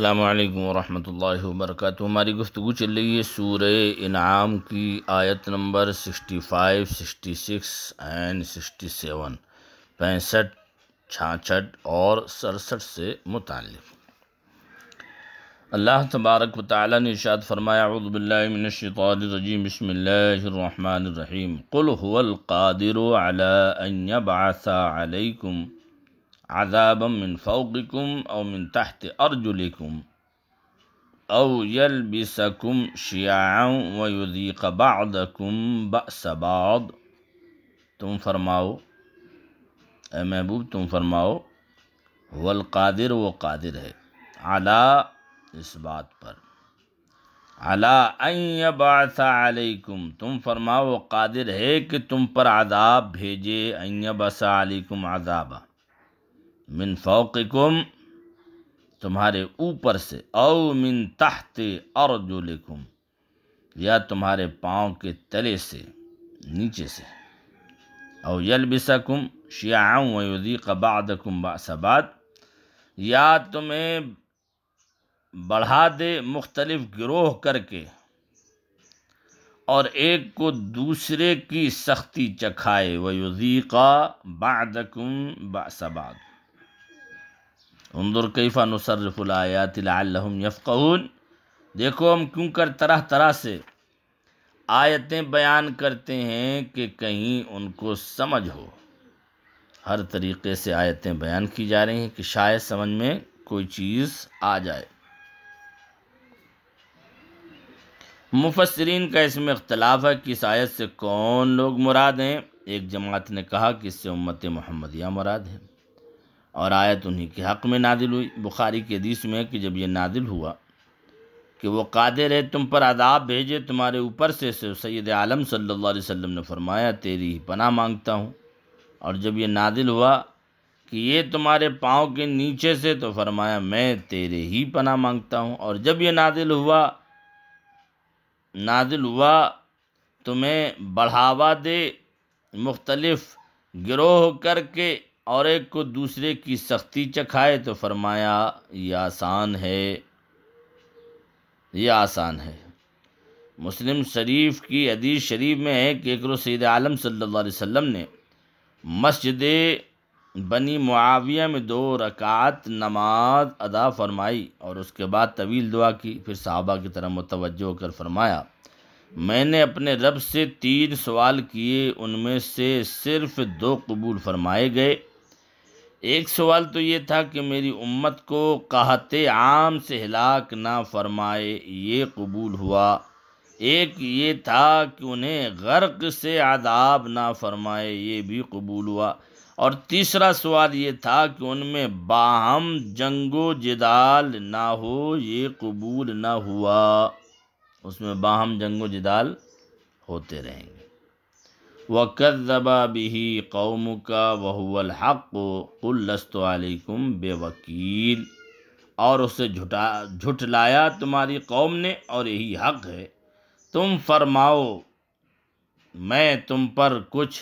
अल्लाम वरहमल वर्क हमारी गुफ्तु चल रही है सूर इनाम की आयत नंबर 65, 66 एंड 67, पैंसठ छाछठ और सड़सठ से मुतल अल्लाह तबारक वाली ने इशाद फ़रमायाबिल्लाशतरजीम बसमीम कुल हुवल कादिर अला عذابا من فوقكم أو من تحت أرجلكم أو يلبسكم شيعا ويذيق بعضكم بأس بعض تم فرماو اے محبوب تم فرماو هو القادر وہ قادر ہے على اس بات پر على أن يبعث عليكم تم فرماو قادر ہے کہ تم پر عذاب بھیجے أن يبعث عليكم عذابا मिन फ़ौकुम तुम्हारे ऊपर से औ मिन जो लेकुम या तुम्हारे पाँव के तले से नीचे से औ यलबिसकुम शियाँ वयुदी कबादकुम बासबात या तुम्हें बढ़ा दे मुख्तलिफ़ गिरोह करके और एक को दूसरे की सख्ती चखाए वयुदी का बादकुम बासबात उन्दुर कैफ़ा नसरफ़ुलायात यफ़ून देखो हम क्यों कर तरह तरह से आयतें बयान करते हैं कि कहीं उनको समझ हो हर तरीके से आयतें बयान की जा रही हैं कि शायद समझ में कोई चीज़ आ जाए मुफसरीन का इसमें इख्तलाफ है कि इस आयत से कौन लोग मुराद हैं एक जमात ने कहा कि इससे उम्मत महमदिया मुराद हैं और आयत उन्हीं के हक़ में नादिल हुई बुखारी के हदीस में कि जब ये नादिल हुआ कि वो कादिर है तुम पर आदाब भेजे तुम्हारे ऊपर से सैद आलम सल्लल्लाहु अलैहि वसल्लम ने फरमाया तेरी ही पनाह मांगता हूँ और जब ये नादिल हुआ कि ये तुम्हारे पाँव के नीचे से तो फरमाया मैं तेरे ही पनाह मांगता हूँ और जब ये नादिल हुआ नादिल हुआ तुम्हें बढ़ावा दे मुख्तलफ़ गिरोह करके और एक को दूसरे की सख्ती चखाए तो फरमाया यह आसान है यह आसान है मुस्लिम शरीफ की अदीज शरीफ में है कि एक रो सैद आलम सल्लल्लाहु अलैहि वसल्लम ने मस्जिद बनी मुआविया में दो रकात नमाज अदा फरमाई और उसके बाद तवील दुआ की फिर साहबा की तरह मुतवजो होकर फरमाया मैंने अपने रब से तीन सवाल किए उनमें से सिर्फ दो कबूल फरमाए गए एक सवाल तो ये था कि मेरी उम्मत को कहते आम से हिलाक ना फरमाए ये कबूल हुआ एक ये था कि उन्हें गर्क से आदाब ना फरमाए ये भी कबूल हुआ और तीसरा सवाल ये था कि उनमें बाहम जंगो जिदाल ना हो ये कबूल ना हुआ उसमें बाहम जंगो जिदाल होते रहेंगे वकबा बिही कौम का वहुअल हक़ुल्लस्तम बेवकील और उसे झुटा झुटलाया तुम्हारी कौम ने और यही हक़ है तुम फरमाओ मैं तुम पर कुछ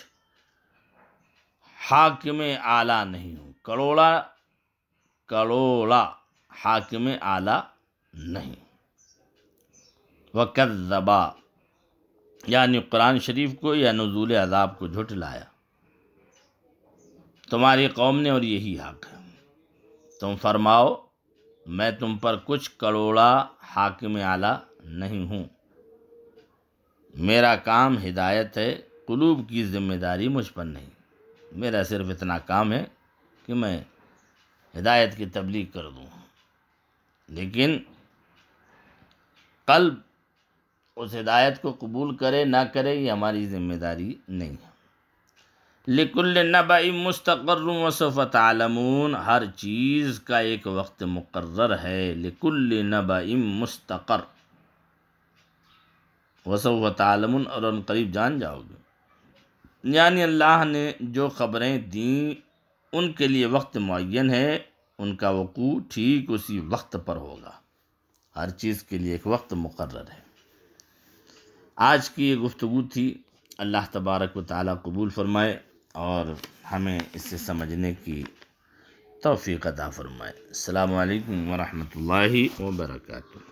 हाकिम आला नहीं हूँ करोड़ा करोड़ा हाकिम आला नहीं वकबा यानी कुरान शरीफ को या नजूल अदाब को झुटलाया तुम्हारी कौम ने और यही हक है तुम फरमाओ मैं तुम पर कुछ करोड़ा हाकिम आला नहीं हूँ मेरा काम हिदायत है कुलूब की जिम्मेदारी मुझ पर नहीं मेरा सिर्फ इतना काम है कि मैं हिदायत की तबलीग कर दूँ लेकिन कल्ब उस हिदायत को कबूल करे ना करे ये हमारी ज़िम्मेदारी नहीं है लिकुल नबा मुस्तकर वसफ़त आलमून हर चीज़ का एक वक्त मुकर्र है लिकुल नबा मुस्तकर वसफ़त आलमून और उन करीब जान जाओगे यानी अल्लाह ने जो ख़बरें दी उनके लिए वक्त मुन है उनका वक़ू ठीक उसी वक्त पर होगा हर चीज़ के लिए एक वक्त मुकर्र है आज की ये गुफ्तु थी अल्लाह तबारक व ताली कबूल फरमाए और हमें इसे समझने की तोफ़ी अदा फ़रमाए अलकम वरहि वर्का